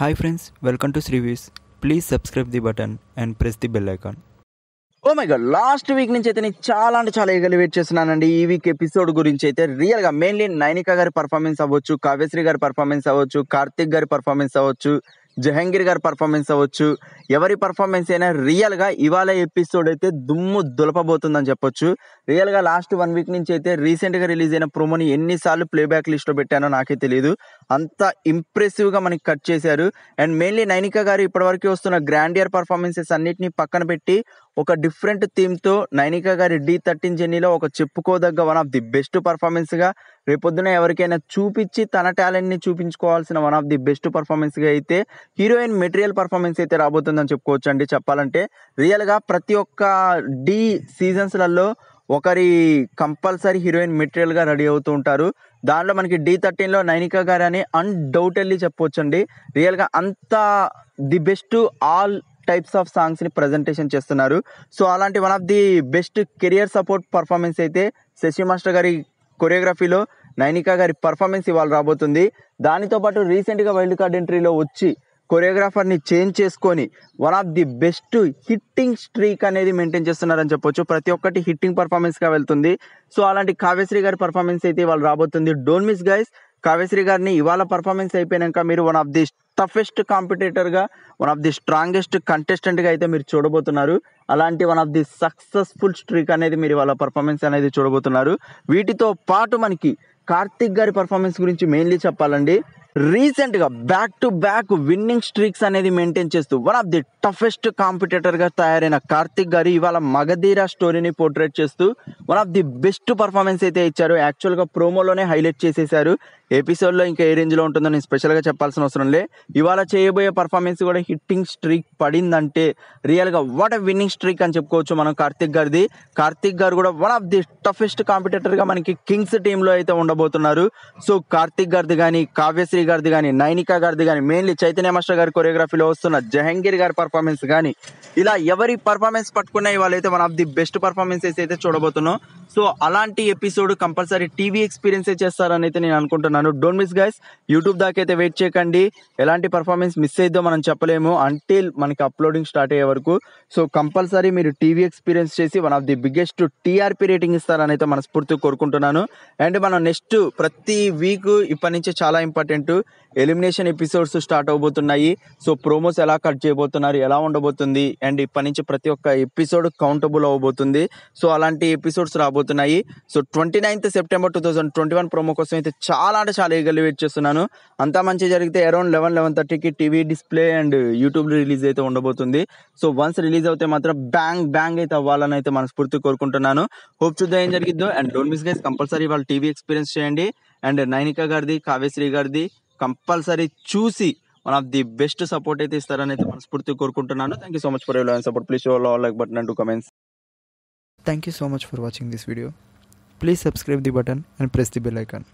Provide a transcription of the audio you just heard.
hi friends welcome to శ్రీవ్యూస్ please subscribe the button and press the bell icon oh my god last week నుంచి అయితే నేను చాలా అంటే చాలా ఎగలివేట్ చేస్తున్నానండి ఈ వీక్ ఎపిసోడ్ గురించి అయితే రియల్ గా మెయిన్లీ నైనిక గారి పర్ఫార్మెన్స్ అవ్వచ్చు కావ్యశ్రీ గారి పర్ఫార్మెన్స్ అవ్వచ్చు కార్తిక్ గారి పర్ఫార్మెన్స్ అవ్వచ్చు జహంగీర్ గారి పర్ఫార్మెన్స్ అవ్వచ్చు ఎవరి పర్ఫార్మెన్స్ అయినా రియల్గా ఇవాళ ఎపిసోడ్ అయితే దుమ్ము దులపబోతుందని చెప్పొచ్చు రియల్గా లాస్ట్ వన్ వీక్ నుంచి అయితే రీసెంట్గా రిలీజ్ అయిన ప్రోమోని ఎన్నిసార్లు ప్లేబ్యాక్ లిస్ట్లో పెట్టానో నాకే తెలియదు అంత ఇంప్రెసివ్గా మనకి కట్ చేశారు అండ్ మెయిన్లీ నైనిక గారు ఇప్పటివరకు వస్తున్న గ్రాండియర్ పర్ఫార్మెన్సెస్ అన్నిటిని పక్కన పెట్టి ఒక డిఫరెంట్ థీమ్తో నైనికా గారి డి థర్టీన్ జర్నీలో ఒక చెప్పుకోదగ్గ వన్ ఆఫ్ ది బెస్ట్ పర్ఫార్మెన్స్గా రేపొద్దున ఎవరికైనా చూపించి తన టాలెంట్ని చూపించుకోవాల్సిన వన్ ఆఫ్ ది బెస్ట్ పర్ఫార్మెన్స్గా అయితే హీరోయిన్ మెటీరియల్ పర్ఫార్మెన్స్ అయితే రాబోతుందని అండి చెప్పాలంటే రియల్గా ప్రతి ఒక్క డి సీజన్స్లలో ఒకరి కంపల్సరీ హీరోయిన్ మెటీరియల్గా రెడీ అవుతూ ఉంటారు దాంట్లో మనకి డి థర్టీన్లో నైనికా గారు అని అన్డౌటెడ్లీ చెప్పవచ్చండి రియల్గా అంత the best all types of సాంగ్స్ని ప్రజెంటేషన్ చేస్తున్నారు సో అలాంటి one of the best career support performance అయితే శశి మాస్టర్ గారి కొరియోగ్రఫీలో నైనికా గారి పర్ఫార్మెన్స్ ఇవాళ రాబోతుంది దానితో పాటు రీసెంట్గా వైల్డ్ కార్డ్ ఎంట్రీలో వచ్చి కొరియోగ్రాఫర్ని చేంజ్ చేసుకొని one of the best hitting streak అనేది మెయింటైన్ చేస్తున్నారని చెప్పొచ్చు ప్రతి ఒక్కటి హిట్టింగ్ పర్ఫార్మెన్స్గా వెళ్తుంది సో అలాంటి కావ్యశ్రీ గారి పర్ఫార్మెన్స్ అయితే వాళ్ళు రాబోతుంది డోంట్ మిస్ గైస్ కావ్యశ్రీ గారిని ఇవాళ పర్ఫార్మెన్స్ అయిపోయాక మీరు వన్ ఆఫ్ ది టఫెస్ట్ కాంపిటేటర్గా వన్ ఆఫ్ ది స్ట్రాంగెస్ట్ కంటెస్టెంట్గా అయితే మీరు చూడబోతున్నారు అలాంటి one of the successful streak అనేది మీరు ఇవాళ పర్ఫార్మెన్స్ అనేది చూడబోతున్నారు వీటితో పాటు మనకి కార్తిక్ గారి పర్ఫార్మెన్స్ గురించి మెయిన్లీ చెప్పాలండి రీసెంట్గా back to back winning streaks అనేది మెయింటైన్ చేస్తూ వన్ ఆఫ్ ది టఫెస్ట్ కాంపిటేటర్గా తయారైన కార్తిక్ గారు ఇవాళ మగధీరా స్టోరీని పోర్ట్రేట్ చేస్తూ one of the best performance అయితే ఇచ్చారు యాక్చువల్గా ప్రోమోలోనే హైలైట్ చేసేశారు ఎపిసోడ్లో ఇంకా ఏ రేంజ్లో ఉంటుందో నేను స్పెషల్గా చెప్పాల్సిన అవసరం లే ఇవాళ చేయబోయే పర్ఫార్మెన్స్ కూడా హిట్టింగ్ స్ట్రీక్ పడిందంటే రియల్గా వాట్ అ విన్నింగ్ స్ట్రీక్ అని చెప్పుకోవచ్చు మనం కార్తిక్ గారిది కార్తిక్ గారు కూడా వన్ ఆఫ్ ది టఫెస్ట్ కాంపిటేటర్గా మనకి కింగ్స్ టీంలో అయితే ఉండబోతున్నారు సో కార్తిక్ గారిది కానీ కావ్యశ్రీ గారిది కానీ నైనిక గారిది కానీ మెయిన్లీ చైతన్య మాస్టర్ గారి కొరియోగ్రఫీలో వస్తున్న జహంగీర్ గారి పర్ఫార్మెన్స్ కానీ ఇలా ఎవరి పర్ఫార్మెన్స్ పట్టుకున్నా ఇవాళ అయితే one of the best performances అయితే చూడబోతున్నాం సో అలాంటి ఎపిసోడ్ కంపల్సరీ టీవీ ఎక్స్పీరియన్సే చేస్తారని అయితే నేను అనుకుంటున్నాను అనుకుంటున్నాను డోంట్ మిస్ గైస్ యూట్యూబ్ దాకా అయితే వెయిట్ చేయకండి ఎలాంటి పర్ఫార్మెన్స్ మిస్ అయిద్దో మనం చెప్పలేము అంటిల్ మనకి అప్లోడింగ్ స్టార్ట్ అయ్యే వరకు సో కంపల్సరీ మీరు టీవీ ఎక్స్పీరియన్స్ చేసి one of the biggest TRP rating ఇస్తారని అయితే స్ఫూర్తి కోరుకుంటున్నాను అండ్ మనం నెక్స్ట్ ప్రతి వీక్ ఇప్పటి నుంచి చాలా ఇంపార్టెంట్ ఎలిమినేషన్ ఎపిసోడ్స్ స్టార్ట్ అవబోతున్నాయి సో ప్రోమోస్ ఎలా కట్ చేయబోతున్నారు ఎలా ఉండబోతుంది అండ్ ఇప్పటి నుంచి ప్రతి ఒక్క ఎపిసోడ్ కౌంటబుల్ అవ్వబోతుంది సో అలాంటి ఎపిసోడ్స్ రాబోతున్నాయి so twenty ninth September two thousand twenty one promo కోసం అయితే చాలా చాలా ఈగలు వెయిట్ చేస్తున్నాను అంతా మంచి జరిగితే అరౌండ్ లెవెన్ లెవెన్ థర్టీకి TV display and YouTube release అయితే ఉండబోతుంది సో వన్స్ రిలీజ్ అయితే మాత్రం బ్యాంగ్ బ్యాంగ్ అయితే అవ్వాలని అయితే మనస్ఫూర్తి కోరుకుంటున్నాను హోప్ చూద్దాం ఏం జరిగిద్దో and don't miss guys compulsory వాళ్ళు టీవీ ఎక్స్పీరియన్స్ చేయండి అండ్ నైనిక గారిది కావ్యశ్రీ గారిది కంపల్సరీ చూసి one of the best support అయితే ఇస్తారని అయితే మనస్ఫూర్తి కోరుకుంటున్నాను thank you so much for your support please all like button and comments thank you so much for watching this video please subscribe the button and press the bell icon